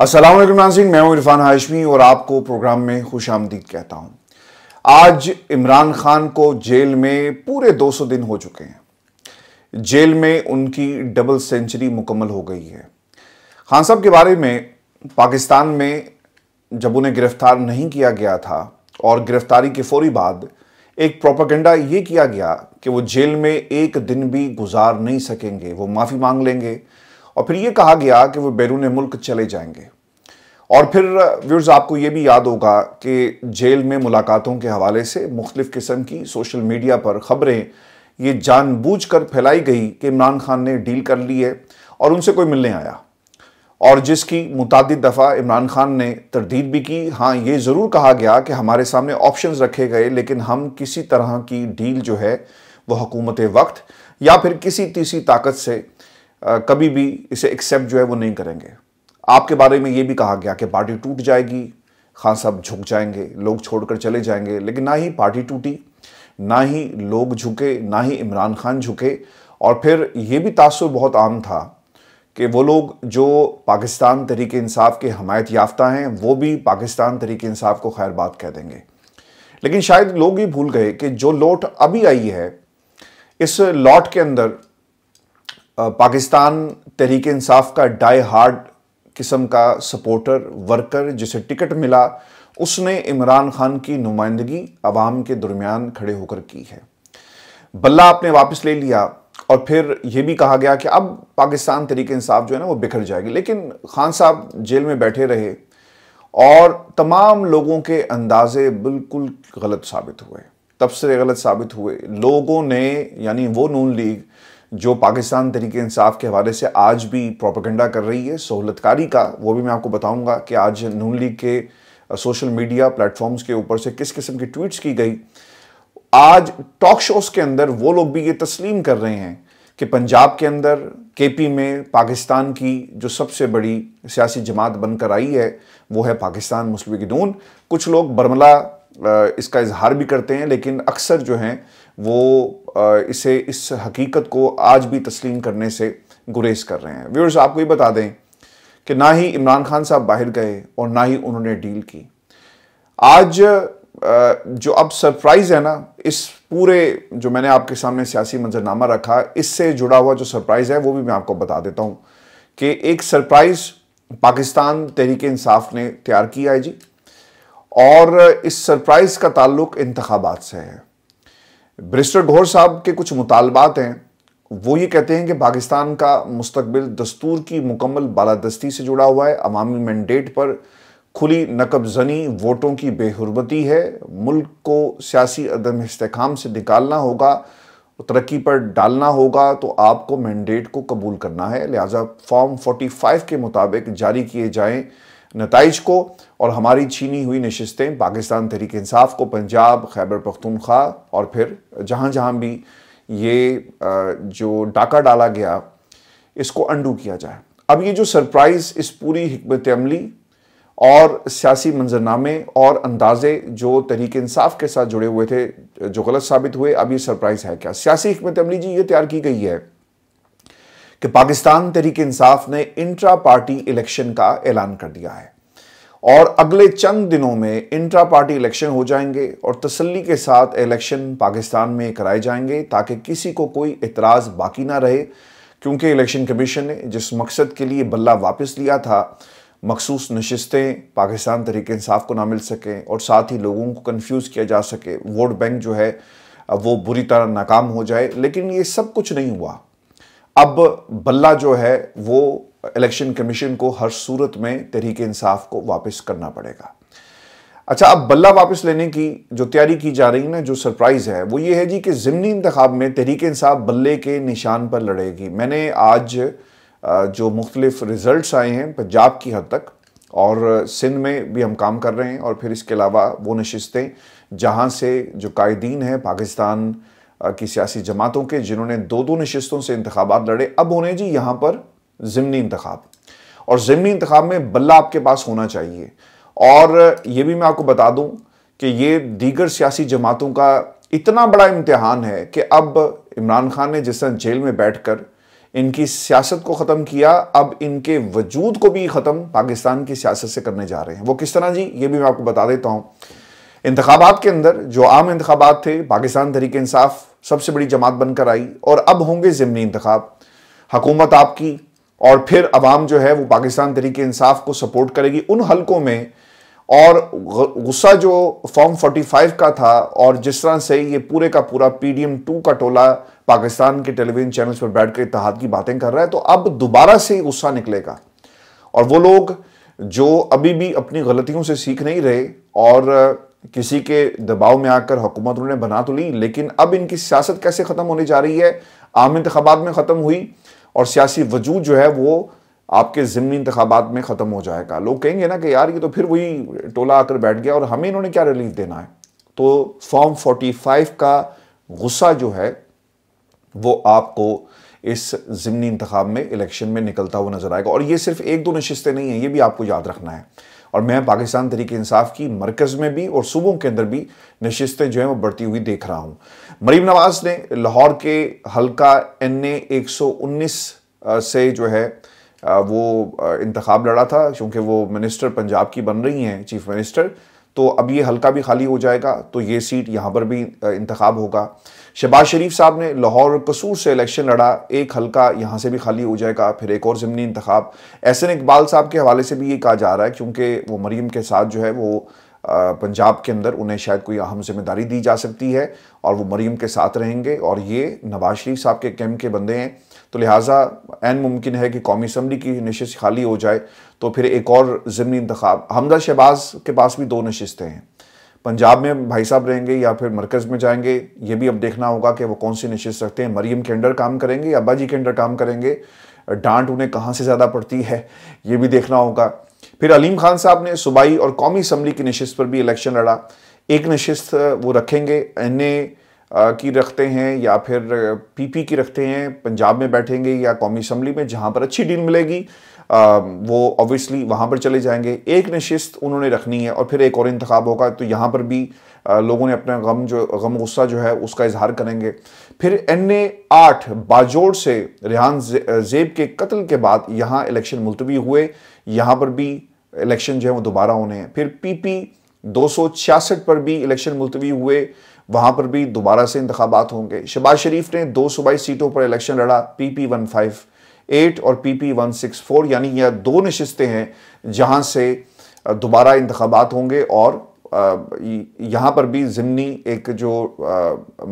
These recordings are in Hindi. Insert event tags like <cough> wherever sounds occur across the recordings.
असलम नाजिन मैं हूं इरफान हाशमी और आपको प्रोग्राम में खुश आमदीद कहता हूं आज इमरान खान को जेल में पूरे 200 दिन हो चुके हैं जेल में उनकी डबल सेंचुरी मुकम्मल हो गई है खान साहब के बारे में पाकिस्तान में जब उन्हें गिरफ्तार नहीं किया गया था और गिरफ्तारी के फौरी बाद एक प्रोपागेंडा ये किया गया कि वो जेल में एक दिन भी गुजार नहीं सकेंगे वो माफ़ी मांग लेंगे और फिर ये कहा गया कि वो बैरून मुल्क चले जाएंगे और फिर व्यूर्स आपको ये भी याद होगा कि जेल में मुलाकातों के हवाले से मुख्तलिफ़ किस्म की सोशल मीडिया पर ख़बरें ये जानबूझ कर फैलाई गई कि इमरान खान ने डील कर ली है और उनसे कोई मिलने आया और जिसकी मुतद दफ़ा इमरान खान ने तरदीद भी की हाँ ये ज़रूर कहा गया कि हमारे सामने ऑप्शन रखे गए लेकिन हम किसी तरह की डील जो है वह हकूमत वक्त या फिर किसी तीसरी ताकत से कभी भी इसे एक्सेप्ट जो है वो नहीं करेंगे आपके बारे में ये भी कहा गया कि पार्टी टूट जाएगी खान साहब झुक जाएंगे लोग छोड़कर चले जाएंगे लेकिन ना ही पार्टी टूटी ना ही लोग झुके ना ही इमरान खान झुके और फिर ये भी तासुर बहुत आम था कि वो लोग जो पाकिस्तान तरीके इंसाफ के हमायत याफ्ता हैं वो भी पाकिस्तान तरीके इंसाफ को खैर बात कह देंगे लेकिन शायद लोग ये भूल गए कि जो लौट अभी आई है इस लॉट के अंदर पाकिस्तान तहरीक इंसाफ का डाई हार्ड किस्म का सपोर्टर वर्कर जिसे टिकट मिला उसने इमरान खान की नुमाइंदगी आवाम के दरमियान खड़े होकर की है बल्ला आपने वापस ले लिया और फिर यह भी कहा गया कि अब पाकिस्तान तहरीक इंसाफ जो है ना वो बिखर जाएगी लेकिन खान साहब जेल में बैठे रहे और तमाम लोगों के अंदाजे बिल्कुल गलत साबित हुए तबसरे गलत साबित हुए लोगों ने यानी वो नून लीग जो पाकिस्तान तरीके इंसाफ के हवाले से आज भी प्रोपागेंडा कर रही है सहूलतकारी का वो भी मैं आपको बताऊंगा कि आज नून लीग के सोशल मीडिया प्लेटफॉर्म्स के ऊपर से किस किस्म की ट्वीट्स की गई आज टॉक शोज़ के अंदर वो लोग भी ये तस्लीम कर रहे हैं कि पंजाब के अंदर केपी में पाकिस्तान की जो सबसे बड़ी सियासी जमात बनकर आई है वो है पाकिस्तान मुस्लिम नून कुछ लोग बर्मला इसका इजहार भी करते हैं लेकिन अक्सर जो हैं वो इसे इस हकीकत को आज भी तस्लीम करने से गुरेज कर रहे हैं व्यूअर्स आपको ये बता दें कि ना ही इमरान खान साहब बाहर गए और ना ही उन्होंने डील की आज जो अब सरप्राइज़ है ना इस पूरे जो मैंने आपके सामने सियासी मंजरनामा रखा इससे जुड़ा हुआ जो सरप्राइज़ है वो भी मैं आपको बता देता हूँ कि एक सरप्राइज़ पाकिस्तान तहरीक इंसाफ ने तैयार किया है जी और इस सरप्राइज़ का ताल्लुक इंतबात से है ब्रिस्टर घोर साहब के कुछ मुतालबात हैं वो ये कहते हैं कि पाकिस्तान का मुस्तबिल दस्तूर की मुकम्मल बालादस्ती से जुड़ा हुआ है अवामी मैंडेट पर खुली नकब जनी वोटों की बेहरबती है मुल्क को सियासी अदम इसकाम से निकालना होगा तरक्की पर डालना होगा तो आपको मैंडेट को कबूल करना है लिहाजा फॉर्म 45 के मुताबिक जारी किए जाएं नतज को और हमारी छीनी हुई नशस्तें पाकिस्तान तहरीक इंसाफ को पंजाब खैबर पख्तूनख्वा और फिर जहाँ जहाँ भी ये जो डाका डाला गया इसको अंडू किया जाए अब ये जो सरप्राइज़ इस पूरी हमत अमली और सियासी मंजरनामे और अंदाजे जो तहरीक इंसाफ के साथ जुड़े हुए थे जो गलत साबित हुए अब ये सरप्राइज़ है क्या सियासी हमत अमली जी ये तैयार की गई है कि पाकिस्तान तहरीक इंसाफ ने इंट्रा पार्टी इलेक्शन का ऐलान कर दिया है और अगले चंद दिनों में इंट्रा पार्टी इलेक्शन हो जाएंगे और तसल्ली के साथ इलेक्शन पाकिस्तान में कराए जाएंगे ताकि किसी को कोई एतराज़ बाकी ना रहे क्योंकि इलेक्शन कमीशन ने जिस मकसद के लिए बल्ला वापस लिया था मखसूस नशस्तें पाकिस्तान तहरीक इंसाफ को ना मिल सकें और साथ ही लोगों को कन्फ्यूज़ किया जा सके वोट बैंक जो है वो बुरी तरह नाकाम हो जाए लेकिन ये सब कुछ नहीं हुआ अब बल्ला जो है वो इलेक्शन कमीशन को हर सूरत में तहरीक इंसाफ को वापस करना पड़ेगा अच्छा अब बल्ला वापस लेने की जो तैयारी की जा रही है ना जो सरप्राइज़ है वो ये है जी कि ज़मनी इंतब में तहरीक इंसाफ बल्ले के निशान पर लड़ेगी मैंने आज जो मुख्तलिफ रिज़ल्ट आए हैं पंजाब की हद तक और सिंध में भी हम काम कर रहे हैं और फिर इसके अलावा वो नशस्तें जहाँ से जो कायदीन हैं पाकिस्तान की सियासी जमातों के जिन्होंने दो दो नशस्तों से इंतबात लड़े अब होने जी यहाँ पर ज़मनी इंतखब और ज़मनी इंतखब में बल्ला आपके पास होना चाहिए और ये भी मैं आपको बता दूँ कि ये दीगर सियासी जमातों का इतना बड़ा इम्तहान है कि अब इमरान खान ने जिस तरह जेल में बैठ कर इनकी सियासत को ख़त्म किया अब इनके वजूद को भी ख़त्म पाकिस्तान की सियासत से करने जा रहे हैं वो किस तरह जी ये भी मैं आपको बता देता हूँ इंतबात के अंदर जो आम इंतबात थे पाकिस्तान तरीके इंसाफ सबसे बड़ी जमात बनकर आई और अब होंगे ज़मनी इंतबाब हकूमत आपकी और फिर अवाम जो है वो पाकिस्तान तरीके इंसाफ को सपोर्ट करेगी उन हलकों में और गुस्सा जो फॉर्म 45 का था और जिस तरह से ये पूरे का पूरा पी डी एम टू का टोला पाकिस्तान के टेलीविजन चैनल्स पर बैठ कर इतिहाद की बातें कर रहा है तो अब दोबारा से गुस्सा निकलेगा और वो लोग जो अभी भी अपनी गलतियों से सीख नहीं रहे और किसी के दबाव में आकर हुकूमत उन्होंने बना तो ली लेकिन अब इनकी सियासत कैसे ख़त्म होने जा रही है आम इंतबात में ख़त्म हुई और सियासी वजूद जो है वो आपके ज़मनी इंतबात में ख़त्म हो जाएगा लोग कहेंगे ना कि यार ये तो फिर वही टोला आकर बैठ गया और हमें इन्होंने क्या रिलीफ देना है तो फॉर्म 45 का गुस्सा जो है वो आपको इस ज़मनी इंतब में इलेक्शन में निकलता हुआ नज़र आएगा और ये सिर्फ एक दो नशस्तें नहीं हैं ये भी आपको याद रखना है और मैं पाकिस्तान तरीके इंसाफ की मरकज़ में भी और सूबों के अंदर भी नशस्तें जो हैं वो बढ़ती हुई देख रहा हूँ मरीम नवाज़ ने लाहौर के हल्का एन ए एक सौ उन्नीस से जो है वो इंतखब लड़ा था क्योंकि वो मिनिस्टर पंजाब की बन रही हैं चीफ़ मिनिस्टर तो अब ये हल्का भी खाली हो जाएगा तो ये सीट यहाँ पर भी इंतखब होगा शहबाज शरीफ साहब ने लाहौर और कसूर से इलेक्शन लड़ा एक हल्का यहाँ से भी खाली हो जाएगा फिर एक और ज़मनी इंतखब एहसन इकबाल साहब के हवाले से भी ये कहा जा रहा है क्योंकि वो मरीम के साथ जो है वो पंजाब के अंदर उन्हें शायद कोई अहम जिम्मेदारी दी जा सकती है और वो मरीम के साथ रहेंगे और ये नवाज शरीफ साहब के कैम्प के बंदे हैं तो लिहाजा एन मुमकिन है कि कौमी असम्बली की नशस्त खाली हो जाए तो फिर एक और ज़मनी इंतखब हमदा शहबाज के पास भी दो नशस्तें हैं पंजाब में भाई साहब रहेंगे या फिर मरकज़ में जाएंगे ये भी अब देखना होगा कि वो कौन सी नशस्त रखते हैं मरीम के अंडर काम करेंगे या अब्बा जी के अंडर काम करेंगे डांट उन्हें कहाँ से ज़्यादा पड़ती है ये भी देखना होगा फिर अलीम खान साहब ने सूबाई और कौमी असम्बली की नशस्त पर भी इलेक्शन लड़ा एक नशस्त वो रखेंगे एन की रखते हैं या फिर पीपी की रखते हैं पंजाब में बैठेंगे या कौमी असम्बली में जहाँ पर अच्छी डील मिलेगी वो ऑब्वियसली वहाँ पर चले जाएंगे एक नशिस्त उन्होंने रखनी है और फिर एक और इंतखब होगा तो यहाँ पर भी लोगों ने अपना गम जो गम गुस्सा जो है उसका इजहार करेंगे फिर एन ए आठ बाजोड़ से रिहान जेब के कत्ल के बाद यहाँ इलेक्शन मुलतवी हुए यहाँ पर भी इलेक्शन जो है वो दोबारा होने हैं फिर पी पी दो सौ छियासठ पर भी इलेक्शन मुलतवी हुए वहाँ पर भी दोबारा से इंतबात होंगे शबाज शरीफ ने दो बाईस सीटों पर इलेक्शन लड़ा P P one five eight और P P one six four यानी यह दो नशस्तें हैं जहाँ से दोबारा इंतबात होंगे और यहाँ पर भी ज़िमनी एक जो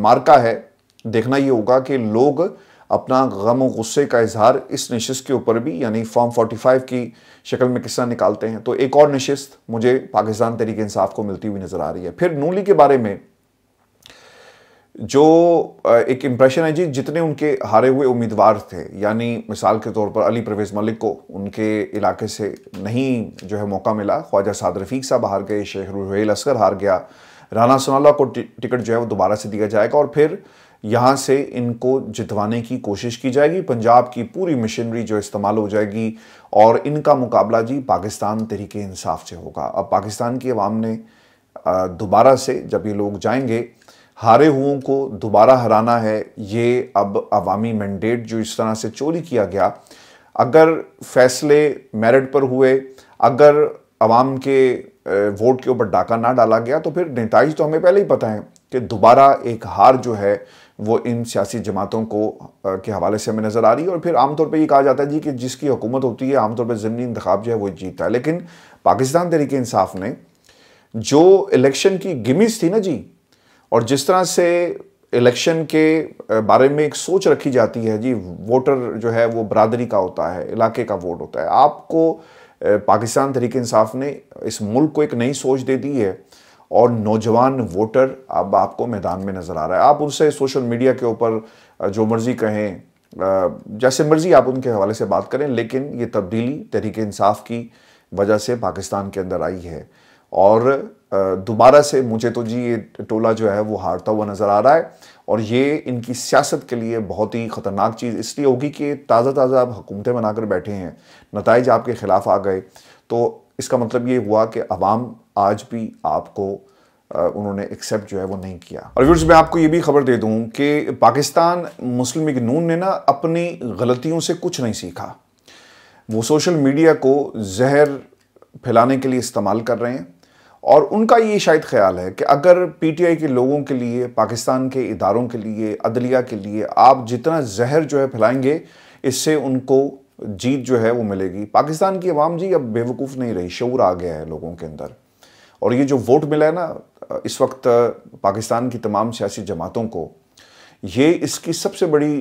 मार्का है देखना ये होगा कि लोग अपना गम गुस्से का इजहार इस नशस्त के ऊपर भी यानी फॉर्म 45 की शक्ल में किस्सा निकालते हैं तो एक और नशस्त मुझे पाकिस्तान तरीके इंसाफ को मिलती हुई नज़र आ रही है फिर नूली के बारे में जो एक इम्प्रेशन है जी जितने उनके हारे हुए उम्मीदवार थे यानी मिसाल के तौर पर अली परवेज़ मलिक को उनके इलाके से नहीं जो है मौका मिला ख्वाजा साद रफ़ीक साहब हार गए शेख रुहेल असगर हार गया राना सोनाला को टिकट जो है वो दोबारा से दिया जाएगा और फिर यहाँ से इनको जितवाने की कोशिश की जाएगी पंजाब की पूरी मशीनरी जो इस्तेमाल हो जाएगी और इनका मुकाबला जी पाकिस्तान तरीके इंसाफ से होगा अब पाकिस्तान की आवाम ने दोबारा से जब ये लोग जाएंगे हारे हुओं को दोबारा हराना है ये अब अवामी मैंडेट जो इस तरह से चोरी किया गया अगर फैसले मेरिट पर हुए अगर अवाम के वोट के ऊपर डाका ना डाला गया तो फिर नतज तो हमें पहले ही पता है कि दोबारा एक हार जो है वो इन सियासी जमातों को के हवाले से हमें नज़र आ रही है और फिर आमतौर पर ये कहा जाता है जी कि जिसकी हुकूमत होती है आमतौर पर ज़मनी इंतखब जो है वो जीतता है लेकिन पाकिस्तान तरीके इंसाफ ने जो इलेक्शन की गिमिस थी ना जी और जिस तरह से इलेक्शन के बारे में एक सोच रखी जाती है जी वोटर जो है वो बरदरी का होता है इलाके का वोट होता है आपको पाकिस्तान तहरीक इंसाफ ने इस मुल्क को एक नई सोच दे दी है और नौजवान वोटर अब आपको मैदान में नज़र आ रहा है आप उनसे सोशल मीडिया के ऊपर जो मर्ज़ी कहें जैसे मर्ज़ी आप उनके हवाले से बात करें लेकिन ये तब्दीली तहरीक इंसाफ की वजह से पाकिस्तान के अंदर आई है और दोबारा से मुझे तो जी ये टोला जो है वो हारता हुआ नज़र आ रहा है और ये इनकी सियासत के लिए बहुत ही ख़तरनाक चीज़ इसलिए होगी कि ताज़ा ताज़ा आप हुकूमतें बनाकर बैठे हैं नतज आपके ख़िलाफ़ आ गए तो इसका मतलब ये हुआ कि अवाम आज भी आपको उन्होंने एक्सेप्ट जो है वो नहीं किया और व्यूर्स मैं आपको ये भी खबर दे दूँ कि पाकिस्तान मुस्लिम लीग नून ने ना अपनी गलतियों से कुछ नहीं सीखा वो सोशल मीडिया को जहर फैलाने के लिए इस्तेमाल कर रहे हैं और उनका ये शायद ख्याल है कि अगर पीटीआई के लोगों के लिए पाकिस्तान के इदारों के लिए अदलिया के लिए आप जितना जहर जो है फैलाएंगे इससे उनको जीत जो है वो मिलेगी पाकिस्तान की आवाम जी अब बेवकूफ़ नहीं रही शूर आ गया है लोगों के अंदर और ये जो वोट मिला है ना इस वक्त पाकिस्तान की तमाम सियासी जमातों को ये इसकी सबसे बड़ी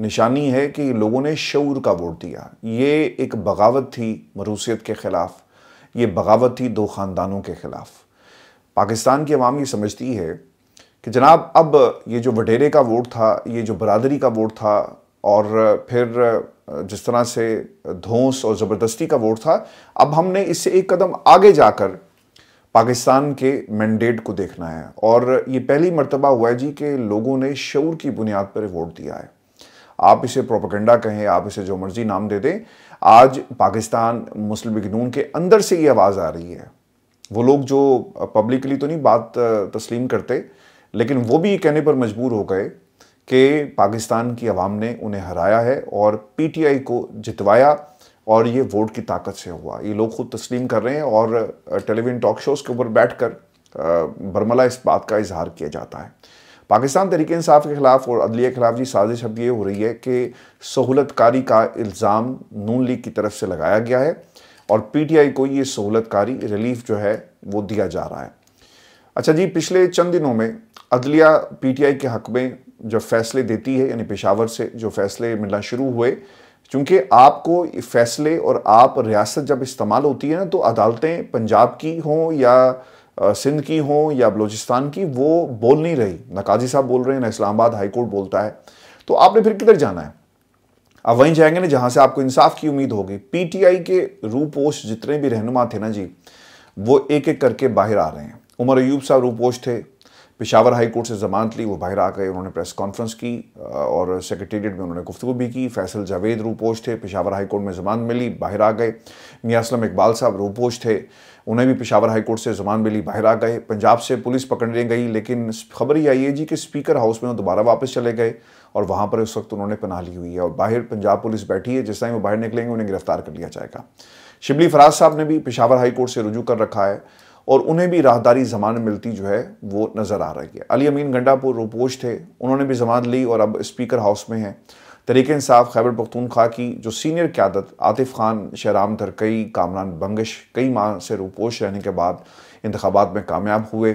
निशानी है कि लोगों ने शूर का वोट दिया ये एक बगावत थी मरूसीत के ख़िलाफ़ ये बगावत थी दो ख़ानदानों के ख़िलाफ़ पाकिस्तान की आवाम ये समझती है कि जनाब अब ये जो वडेरे का वोट था ये जो बरदरी का वोट था और फिर जिस तरह से धोस और ज़बरदस्ती का वोट था अब हमने इससे एक कदम आगे जाकर पाकिस्तान के मैंडेट को देखना है और ये पहली मरतबा हुआ है जी कि लोगों ने शूर की बुनियाद पर वोट दिया है आप इसे प्रोपोकेंडा कहें आप इसे जो मर्जी नाम दे दें आज पाकिस्तान मुस्लिम लिग के अंदर से ये आवाज़ आ रही है वो लोग जो पब्लिकली तो नहीं बात तस्लीम करते लेकिन वो भी कहने पर मजबूर हो गए कि पाकिस्तान की आवाम ने उन्हें हराया है और पीटीआई को जितवाया और ये वोट की ताकत से हुआ ये लोग खुद तस्लीम कर रहे हैं और टेलीविजन टॉक शोज़ के ऊपर बैठ कर बर्मला इस बात का इजहार किया जाता है पाकिस्तान तरीके इंसाफ के खिलाफ और अदलिया के खिलाफ जी साजिश अब ये हो रही है कि सहूलतकारी का इल्ज़ाम नून लीग की तरफ से लगाया गया है और पी टी आई को ये सहूलतकारी रिलीफ जो है वो दिया जा रहा है अच्छा जी पिछले चंद दिनों में अदलिया पी टी आई के हक में जो फैसले देती है यानी पेशावर से जो फैसले मिलना शुरू हुए चूँकि आपको फैसले और आप रियासत जब इस्तेमाल होती है ना तो अदालतें पंजाब की हों या सिंध की हों या बलूचिस्तान की वो बोल नहीं रही ना काजी साहब बोल रहे हैं ना इस्लामाबाद हाई कोर्ट बोलता है तो आपने फिर किधर जाना है अब वहीं जाएंगे ना जहाँ से आपको इंसाफ की उम्मीद होगी पीटीआई के रूपोश जितने भी रहनुमा थे ना जी वो एक एक करके बाहर आ रहे हैं उमर अयूब साहब रूपोश थे पिशावर हाई कोर्ट से ज़मानत ली वो बाहर आ गए उन्होंने प्रेस कॉन्फ्रेंस की और सेक्रेटेरिएट में उन्होंने गुफ्तु भी की फैसल जावेद रूपोश थे पिशावर हाई कोर्ट में ज़मानत मिली बाहर आ गए असलम इकबाल साहब रूपोश थे उन्हें भी पिशावर हाई कोर्ट से जमान मिली बाहर आ गए पंजाब से पुलिस पकड़ने गई लेकिन खबर ही आई है जी कि स्पीकर हाउस में वो दोबारा वापस चले गए और वहाँ पर उस वक्त उन्होंने पनाह ली हुई है और बाहर पंजाब पुलिस बैठी है जिस टाइम वो बाहर निकलेंगे उन्हें गिरफ्तार कर लिया जाएगा शिबली फराज साहब ने भी पिशावर हाई कोर्ट से रजू कर रखा है और उन्हें भी राहदारी ज़मान मिलती जो है वो नज़र आ रही है अली अमीन गंडापुर रोपोश थे उन्होंने भी ज़मान ली और अब स्पीकर हाउस में हैं तरीके इंसाफ खैबर पख्तूनख्वा की जो सीनियर क्यादत आतिफ खान शहराम तरकई कामरान बंगश कई माह से रूपोश रहने के बाद इंतबात में कामयाब हुए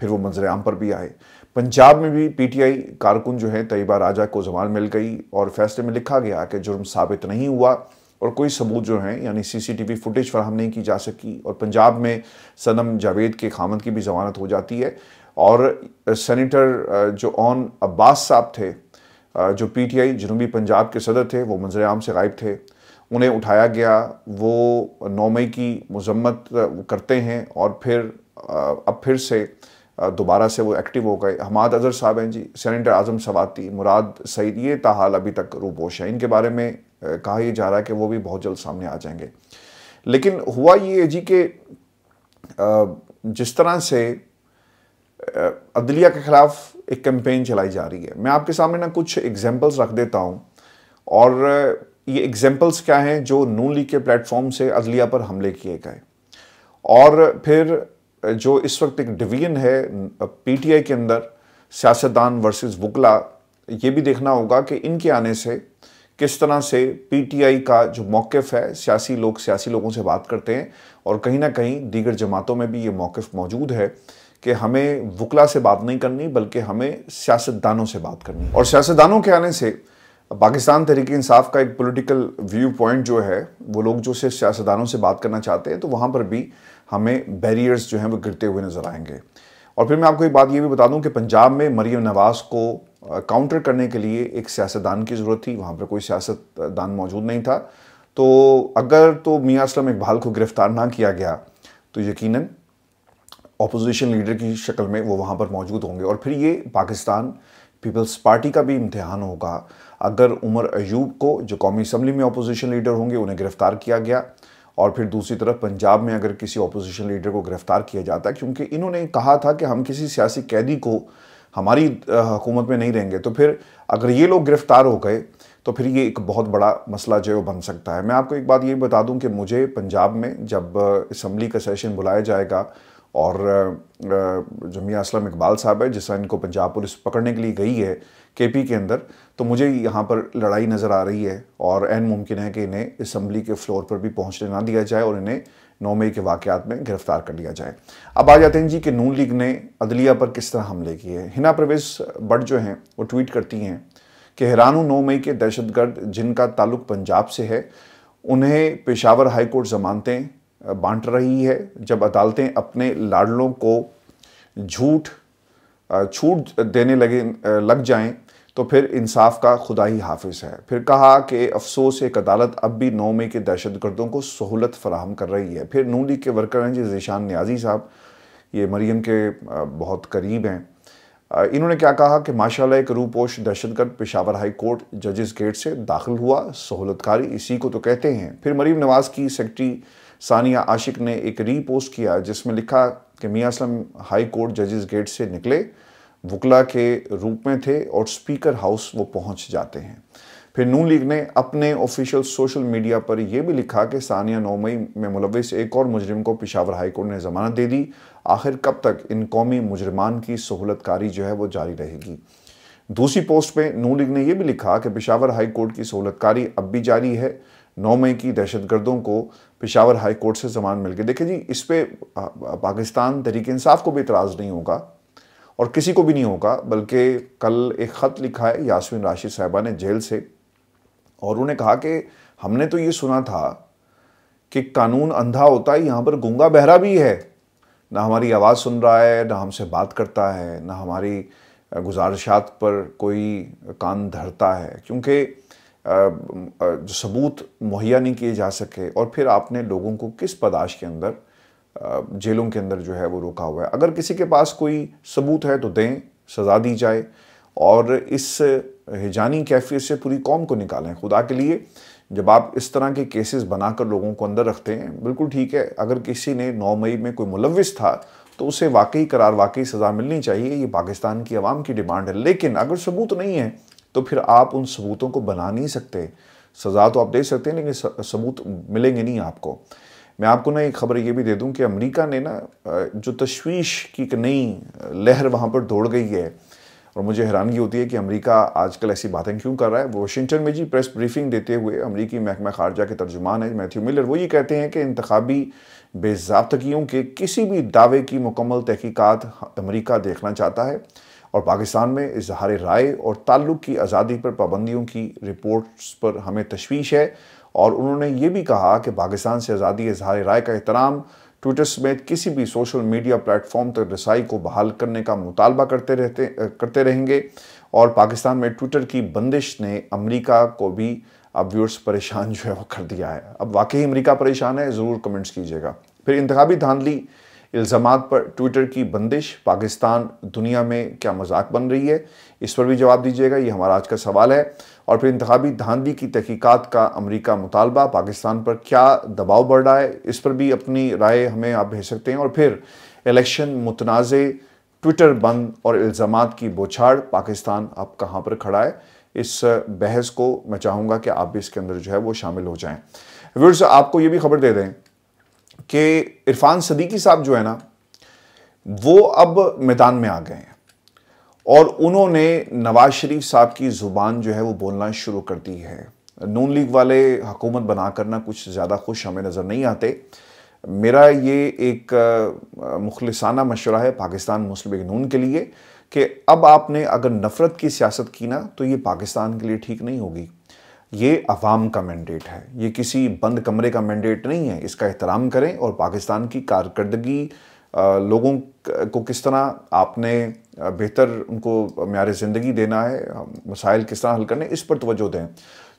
फिर वो मंजर आम पर भी आए पंजाब में भी पी टी आई कारकुन जो है तयबा राजा को जमान मिल गई और फैसले में लिखा गया कि जुर्म साबित नहीं हुआ और कोई सबूत जो हैं यानी सीसीटीवी फुटेज फराहम नहीं की जा सकी और पंजाब में सनम जावेद के खामद की भी जमानत हो जाती है और सेनेटर जो ऑन अब्बास साहब थे जो पीटीआई जनूबी पंजाब के सदर थे वो मंजर आम से गायब थे उन्हें उठाया गया वो नौ मई की मजम्मत करते हैं और फिर अब फिर से दोबारा से वो एक्टिव हो गए हमाद अजहर साहब हैं जी सेनेटर आज़म सवाती मुराद सईद ये ताहाल अभी तक रूपोश है इनके बारे में कहा जा रहा है कि वो भी बहुत जल्द सामने आ जाएंगे लेकिन हुआ ये जी कि जिस तरह से अदलिया के ख़िलाफ़ एक कैंपेन चलाई जा रही है मैं आपके सामने ना कुछ एग्जांपल्स रख देता हूँ और ये एग्जांपल्स क्या हैं जो नून लीग के प्लेटफॉर्म से अदलिया पर हमले किए गए और फिर जो इस वक्त एक डिवीजन है पीटीआई के अंदर सियासतदान वर्सेस वकला ये भी देखना होगा कि इनके आने से किस तरह से पीटीआई का जो मौक़ है सियासी लोग सियासी लोगों से बात करते हैं और कहीं ना कहीं दीगर जमातों में भी ये मौक़ मौजूद है कि हमें वकला से बात नहीं करनी बल्कि हमें सियासतदानों से बात करनी और सियासतदानों के आने से पाकिस्तान तहरीक इंसाफ का एक पॉलिटिकल व्यू पॉइंट जो है वो लोग जो सिर्फ सियासतदानों से बात करना चाहते हैं तो वहाँ पर भी हमें बैरियर्स जो हैं वो गिरते हुए नज़र आएंगे और फिर मैं आपको एक बात ये भी बता दूं कि पंजाब में मरीम नवाज को काउंटर करने के लिए एक सियासतदान की ज़रूरत थी वहाँ पर कोई सियासतदान मौजूद नहीं था तो अगर तो मियाँ असलम इकबाल को गिरफ़्तार ना किया गया तो यकीन अपोजिशन लीडर की शक्ल में वो वहाँ पर मौजूद होंगे और फिर ये पाकिस्तान पीपल्स पार्टी का भी इम्तहान होगा अगर उमर अयूब को जो कौमी असम्बली में अपोजिशन लीडर होंगे उन्हें गिरफ़्तार किया गया और फिर दूसरी तरफ पंजाब में अगर किसी अपोजिशन लीडर को गिरफ़्तार किया जाता है क्योंकि इन्होंने कहा था कि हम किसी सियासी कैदी को हमारी हुकूमत में नहीं रहेंगे तो फिर अगर ये लोग गिरफ़्तार हो गए तो फिर ये एक बहुत बड़ा मसला जो है वो बन सकता है मैं आपको एक बात ये बता दूं कि मुझे पंजाब में जब इसम्बली का सेशन बुलाया जाएगा और जमिया असलम इकबाल साहब है जिसका इनको पंजाब पुलिस पकड़ने के लिए गई है के पी के अंदर तो मुझे यहाँ पर लड़ाई नज़र आ रही है और एन मुमकिन है कि इन्हें इसम्बली के फ्लोर पर भी पहुँचने ना दिया जाए और इन्हें नौ मई के वाकत में गिरफ्तार कर लिया जाए अब आ जाते हैं जी कि नून लीग ने अदलिया पर किस तरह हमले किए हैं हिना प्रवेश बट जो हैं वो ट्वीट करती हैं कि हैरान नौ मई के दहशत गर्द जिनका ताल्लुक पंजाब से है उन्हें पेशावर हाई कोर्ट जमानतें बांट रही है जब अदालतें अपने लाडलों को झूठ छूट देने लगे लग जाएं तो फिर इंसाफ का खुदा ही हाफिज है फिर कहा कि अफसोस एक अदालत अब भी नौ मई के दहशत गर्दों को सहूलत फराहम कर रही है फिर नू लीग के वर्कर हैं जी जीशान न्याजी साहब ये मरीम के बहुत करीब हैं इन्होंने क्या कहा कि माशाल्लाह एक रूपोश दहशतगर्द पेशावर हाई कोर्ट जजेस गेट से दाखिल हुआ सहूलतकारी इसी को तो कहते हैं फिर मरीम नवाज़ की सेक्रेटरी सानिया आशिक ने एक रीपोस्ट किया जिसमें लिखा कि मियाँ असलम हाई कोर्ट जजेस गेट से निकले वकला के रूप में थे और स्पीकर हाउस वो पहुंच जाते हैं फिर नून लीग ने अपने ऑफिशियल सोशल मीडिया पर यह भी लिखा कि सानिया नौ मई में मुलविस एक और मुजरिम को पिशावर हाई कोर्ट ने जमानत दे दी आखिर कब तक इन कौमी मुजरमान की सहूलतकारी जो है वो जारी रहेगी दूसरी पोस्ट पे नू लीग ने यह भी लिखा कि पिशावर हाई कोर्ट की सहूलतकारी अब भी जारी है नौ मई की दहशत गर्दों को पिशावर हाई कोर्ट से जमान मिल गई देखिए जी इस पर पाकिस्तान तरीके इंसाफ को भी इतराज़ नहीं होगा और किसी को भी नहीं होगा बल्कि कल एक ख़त लिखा है यासमिन राशिद साहिबा ने जेल से और उन्हें कहा कि हमने तो ये सुना था कि कानून अंधा होता है यहाँ पर गंगा बहरा भी है ना हमारी आवाज़ सुन रहा है ना हमसे बात करता है ना हमारी गुजारिशात पर कोई कान धरता है क्योंकि सबूत मुहैया नहीं किए जा सके और फिर आपने लोगों को किस पदाश के अंदर जेलों के अंदर जो है वो रोका हुआ है अगर किसी के पास कोई सबूत है तो दें सज़ा दी जाए और इस हिजानी कैफियत से पूरी कौम को निकालें खुदा के लिए जब आप इस तरह के केसेस बनाकर लोगों को अंदर रखते हैं बिल्कुल ठीक है अगर किसी ने नौ मई में कोई मुलविस था तो उसे वाकई करार वाकई सज़ा मिलनी चाहिए ये पाकिस्तान की आवाम की डिमांड है लेकिन अगर सबूत नहीं है तो फिर आप उन सबूतों को बना नहीं सकते सज़ा तो आप दे सकते हैं लेकिन सबूत मिलेंगे नहीं आपको मैं आपको ना एक खबर ये भी दे दूं कि अमेरिका ने ना जो तशवीश की एक नई लहर वहाँ पर दौड़ गई है और मुझे हैरानगी होती है कि अमेरिका आजकल ऐसी बातें क्यों कर रहा है वाशिंगटन में जी प्रेस ब्रीफिंग देते हुए अमरीकी महकमा खारजा के तर्जुमान है मैथ्यू मिलर वो ये कहते हैं कि इंतबी बेजाबतगियों के किसी भी दावे की मुकम्मल तहकीकत अमरीका देखना चाहता है और पाकिस्तान में इजहार राय और ताल्लुक़ की आज़ादी पर पाबंदियों की रिपोर्ट्स पर हमें तशवीश है और उन्होंने ये भी कहा कि पाकिस्तान से आज़ादी इजहार राय का एहतराम ट्विटर समेत किसी भी सोशल मीडिया प्लेटफॉर्म तक रसाई को बहाल करने का मुतालबा करते रहते करते रहेंगे और पाकिस्तान में ट्विटर की बंदिश ने अमरीका को भी अब व्यूअर्स परेशान <laughs> जो है वो कर दिया है अब वाकई अमरीका परेशान है ज़रूर कमेंट्स कीजिएगा फिर इंतबी धांधली इल्ज़ाम पर ट्विटर की बंदिश पाकिस्तान दुनिया में क्या मजाक बन रही है इस पर भी जवाब दीजिएगा ये हमारा आज का सवाल है और फिर इंतबी धांधली की तहकीकत का अमरीका मुतालबा पाकिस्तान पर क्या दबाव बढ़ रहा है इस पर भी अपनी राय हमें आप भेज सकते हैं और फिर इलेक्शन मुतनाज़ ट्विटर बंद और इल्ज़ाम की बोछाड़ पाकिस्तान अब कहाँ पर खड़ा है इस बहस को मैं चाहूँगा कि आप भी इसके अंदर जो है वो शामिल हो जाएँ व्यूर्स आपको ये भी खबर दे दें कि इरफान सदीकी साहब जो है ना वो अब मैदान में आ गए हैं और उन्होंने नवाज शरीफ साहब की ज़ुबान जो है वो बोलना शुरू कर दी है नून लीग वाले हुकूमत बना करना कुछ ज़्यादा खुश हमें नज़र नहीं आते मेरा ये एक मुखलसाना मशवरा है पाकिस्तान मुस्लिम नून के लिए कि अब आपने अगर नफ़रत की सियासत की ना तो ये पाकिस्तान के लिए ठीक नहीं होगी ये अवाम का मैंडेट है ये किसी बंद कमरे का मैंडेट नहीं है इसका एहतराम करें और पाकिस्तान की कारकर्दगी लोगों को किस तरह आपने बेहतर उनको मैार ज़िंदगी देना है मसाइल किस तरह हल करने इस पर तोज्जो दें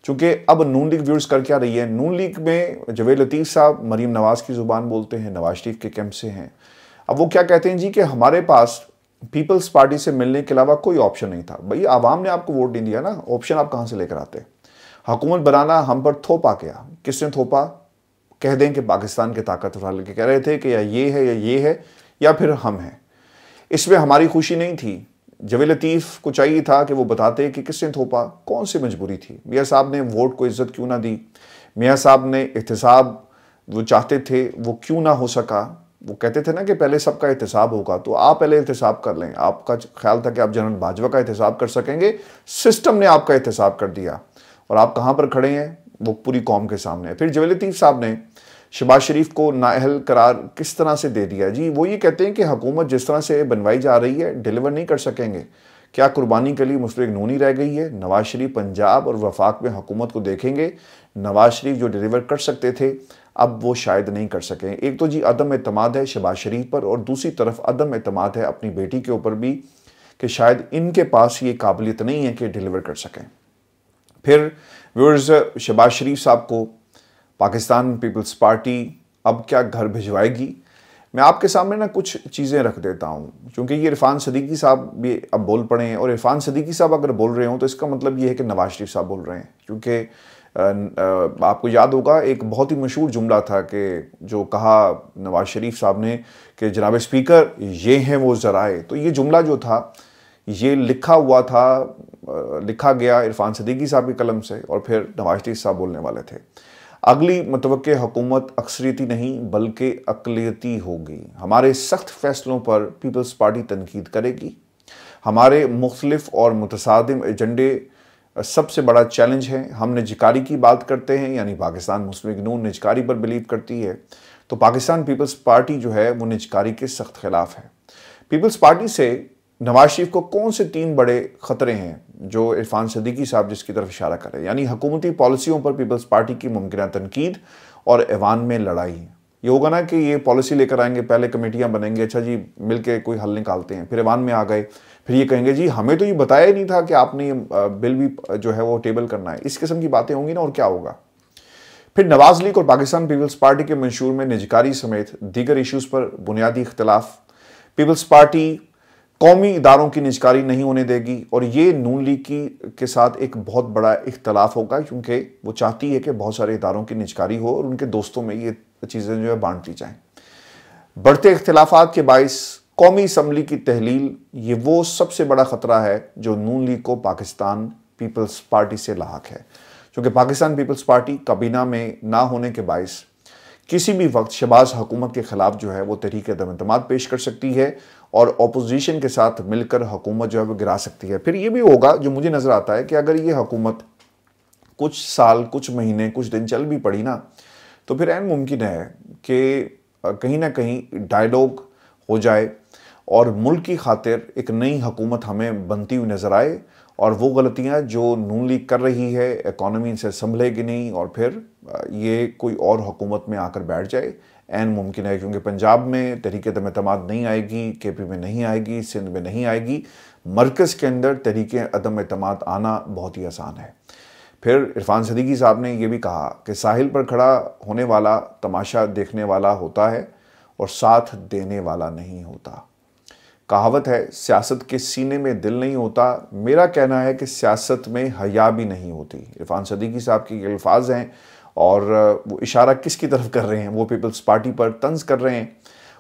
चूँकि अब नून लीग व्यूज़ कर क्या रही है नून लीग में जवेद लतीफ़ साहब मरीम नवाज़ की ज़ुबान बोलते हैं नवाज शरीफ के कैंप से हैं अब वो क्या कहते हैं जी कि हमारे पास पीपल्स पार्टी से मिलने के अलावा कोई ऑप्शन नहीं था भाई आवाम ने आपको वोट नहीं दिया ना ऑप्शन आप कहाँ से लेकर आते हैं हुकूमत बनाना हम पर थोपा गया किसने थोपा कह दें कि पाकिस्तान के ताकतवर हल्के कह रहे थे कि या ये है या ये है या फिर हम हैं इसमें हमारी खुशी नहीं थी जवे लतीफ़ को चाहिए था कि वो बताते कि किसने थोपा कौन सी मजबूरी थी मियाँ साहब ने वोट को इज़्ज़त क्यों ना दी मियाँ साहब ने एहतसाब वो चाहते थे वो क्यों ना हो सका वो कहते थे ना कि पहले सबका एहतसाब होगा तो आप पहले एहतसाब कर लें आपका ख्याल था कि आप जनरल भाजपा का एहतसाब कर सकेंगे सिस्टम ने आपका एहतसाब कर दिया और आप कहाँ पर खड़े हैं वो पूरी कौम के सामने है फिर जवेल लतीफ़ साहब ने शबाज शरीफ को नाअहल करार किस तरह से दे दिया जी वो ये कहते हैं कि हुकूमत जिस तरह से बनवाई जा रही है डिलीवर नहीं कर सकेंगे क्या कुर्बानी के लिए मुस्लिम नूनी रह गई है नवाज शरीफ पंजाब और वफाक में हुकूमत को देखेंगे नवाज शरीफ जो डिलीवर कर सकते थे अब वो शायद नहीं कर सकें एक तो जी अदम अतमाद है शबाज शरीफ पर और दूसरी तरफ अदम अतमाद है अपनी बेटी के ऊपर भी कि शायद इनके पास ये काबिलियत नहीं है कि डिलीवर कर सकें फिर व्यूअर्स शहबाज शरीफ साहब को पाकिस्तान पीपल्स पार्टी अब क्या घर भिजवाएगी मैं आपके सामने ना कुछ चीज़ें रख देता हूँ क्योंकि ये इरफान सदीकी साहब भी अब बोल पड़े हैं और इरफान सदीकी साहब अगर बोल रहे हों तो इसका मतलब ये है कि नवाज शरीफ साहब बोल रहे हैं क्योंकि आपको याद होगा एक बहुत ही मशहूर जुमला था कि जो कहा नवाज शरीफ साहब ने कि जनाब स्पीकर ये हैं वो ज़राए तो ये जुमला जो था ये लिखा हुआ था लिखा गया इरफान सदीकी साहब की कलम से और फिर नवाज शरीफ़ साहब बोलने वाले थे अगली मतव हुकूमत अक्सरीती नहीं बल्कि अकलीती होगी हमारे सख्त फैसलों पर पीपल्स पार्टी तनकीद करेगी हमारे मुख्तलफ और मुतसादम एजेंडे सबसे बड़ा चैलेंज है हम निजकारी की बात करते हैं यानी पाकिस्तान मुस्लिम नून निजकारी पर बिलीव करती है तो पाकिस्तान पीपल्स पार्टी जो है वो निजकारी के सख्त खिलाफ है पीपल्स पार्टी से नवाज शरीफ को कौन से तीन बड़े खतरे हैं जो इरफान सदीकी साहब जिसकी तरफ इशारा करें यानी हुकूमती पॉलिसियों पर पीपल्स पार्टी की मुमकिन तनकीद और ऐवान में लड़ाई ये होगा ना कि ये पॉलिसी लेकर आएंगे पहले कमेटियां बनेंगे अच्छा जी मिलके कोई हल निकालते हैं फिर ऐवान में आ गए फिर ये कहेंगे जी हमें तो ये बताया ही नहीं था कि आपने ये बिल भी जो है वो टेबल करना है इस किस्म की बातें होंगी ना और क्या होगा फिर नवाज लीग और पाकिस्तान पीपल्स पार्टी के मंशूर में निजकारी समेत दीगर इशूज़ पर बुनियादी इख्तलाफ पीपल्स पार्टी कौमी इदारों की निजकारी नहीं होने देगी और ये नून लीग की के साथ एक बहुत बड़ा इख्तलाफ होगा क्योंकि वो चाहती है कि बहुत सारे इदारों की निजकारी हो और उनके दोस्तों में ये चीज़ें जो है बांट दी जाएँ बढ़ते इख्तलाफात के बायस कौमी इसम्बली की तहलील ये वो सबसे बड़ा ख़तरा है जो नून लीग को पाकिस्तान पीपल्स पार्टी से लाक है क्योंकि पाकिस्तान पीपल्स पार्टी काबीना में ना होने के बायस किसी भी वक्त शबाज हुकूमत के ख़िलाफ़ जो है वो तरीके दम पेश कर सकती है और अपोजिशन के साथ मिलकर हुकूमत जो है वो गिरा सकती है फिर ये भी होगा जो मुझे नज़र आता है कि अगर ये हुकूमत कुछ साल कुछ महीने कुछ दिन चल भी पड़ी ना तो फिर एन मुमकिन है कि कहीं ना कहीं डायलॉग हो जाए और मुल्क की खातिर एक नई हकूमत हमें बनती हुई नज़र आए और वो गलतियां जो नून लीग कर रही है इकोनॉमी से संभलेगी नहीं और फिर ये कोई और हुकूमत में आकर बैठ जाए एन मुमकिन है क्योंकि पंजाब में तहरीक तो अदम नहीं आएगी के पी में नहीं आएगी सिंध में नहीं आएगी मरकज़ के अंदर तहरीक अदम अतमाद आना बहुत ही आसान है फिर इरफान सदीकी साहब ने यह भी कहा कि साहिल पर खड़ा होने वाला तमाशा देखने वाला होता है और साथ देने वाला नहीं होता कहावत है सियासत के सीने में दिल नहीं होता मेरा कहना है कि सियासत में हया भी नहीं होती इरफान सदीकी साहब के ये अल्फाज हैं और वो इशारा किसकी तरफ कर रहे हैं वो पीपल्स पार्टी पर तंज कर रहे हैं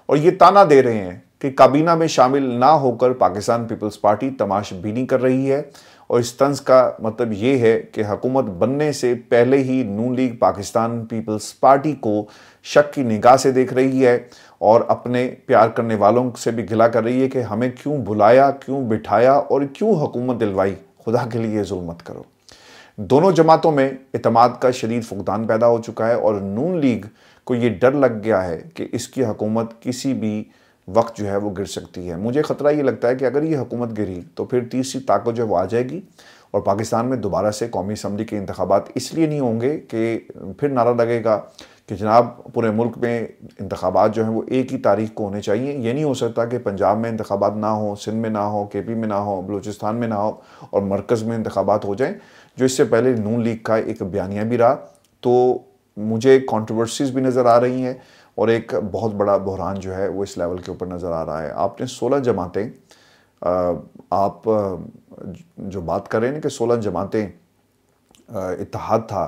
और ये ताना दे रहे हैं कि काबीना में शामिल ना होकर पाकिस्तान पीपल्स पार्टी तमाशबीनी कर रही है और इस तंज का मतलब ये है कि हकूमत बनने से पहले ही Noon league Pakistan peoples party को शक की निगाह से देख रही है और अपने प्यार करने वालों से भी गिला कर रही है कि हमें क्यों बुलाया क्यों बिठाया और क्यों हुकूमत दिलवाई खुदा के लिए जुल मत करो दोनों जमातों में इतमाद का शदीद फुकदान पैदा हो चुका है और नून लीग को ये डर लग गया है कि इसकी हकूमत किसी भी वक्त जो है वो गिर सकती है मुझे ख़तरा ये लगता है कि अगर ये हुकूमत गिरी तो फिर तीसरी ताकत जो है वो आ जाएगी और पाकिस्तान में दोबारा से कौमी असम्बली के इंतबात इसलिए नहीं होंगे कि फिर नारा लगेगा कि जनाब पूरे मुल्क में इंतबात जो हैं वो एक ही तारीख को होने चाहिए ये नहीं हो सकता कि पंजाब में इंतबात ना हो सिंध में ना हो के पी में ना हो बलूचिस्तान में ना हो और मरकज़ में इंतबात हो जाएँ जो इससे पहले नून लीग का एक बयानिया भी रहा तो मुझे कॉन्ट्रोवर्सीज़ भी नज़र आ रही हैं और एक बहुत बड़ा बहरान जो है वो इस लेवल के ऊपर नज़र आ रहा है आपने सोलह जमातें आप जो बात कर रहे हैं कि सोलह जमातें इतिहाद था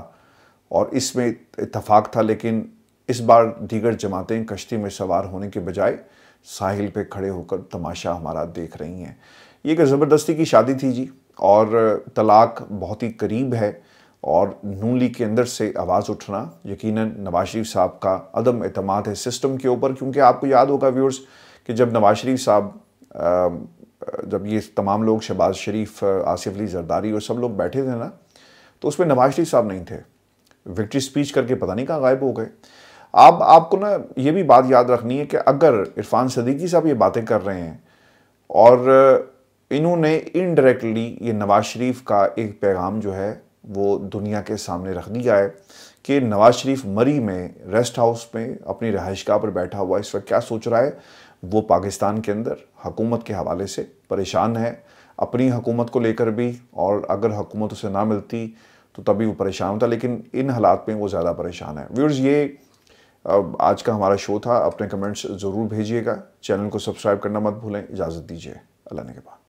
और इसमें इतफाक़ था लेकिन इस बार दीगर जमातें कश्ती में सवार होने के बजाय साहिल पे खड़े होकर तमाशा हमारा देख रही हैं ये एक ज़बरदस्ती की शादी थी जी और तलाक बहुत ही करीब है और नूली के अंदर से आवाज़ उठना यकीनन नवाज शरीफ साहब का अदम अतमाद है सिस्टम के ऊपर क्योंकि आपको याद होगा व्यूअर्स कि जब नवाज शरीफ साहब जब ये तमाम लोग शहबाज शरीफ आसिफ अली जरदारी और सब लोग बैठे थे ना तो उसमें नवाज शरीफ साहब नहीं थे विक्ट्री स्पीच करके पता नहीं कहाँ गायब हो गए आप आपको ना ये भी बात याद रखनी है कि अगर इरफान सदीकी साहब ये बातें कर रहे हैं और इन्होंने इनडायरेक्टली ये नवाज़ शरीफ का एक पैगाम जो है वो दुनिया के सामने रख दिया है कि नवाज़ शरीफ मरी में रेस्ट हाउस में अपनी रहायशगाह पर बैठा हुआ इस वक्त क्या सोच रहा है वो पाकिस्तान के अंदर हकूमत के हवाले से परेशान है अपनी हुकूमत को लेकर भी और अगर हकूमत उसे ना मिलती तो तभी वो परेशान होता लेकिन इन हालात में वो ज़्यादा परेशान है व्यूर्स ये आज का हमारा शो था अपने कमेंट्स ज़रूर भेजिएगा चैनल को सब्सक्राइब करना मत भूलें इजाज़त दीजिए अल्लाह ने के बाद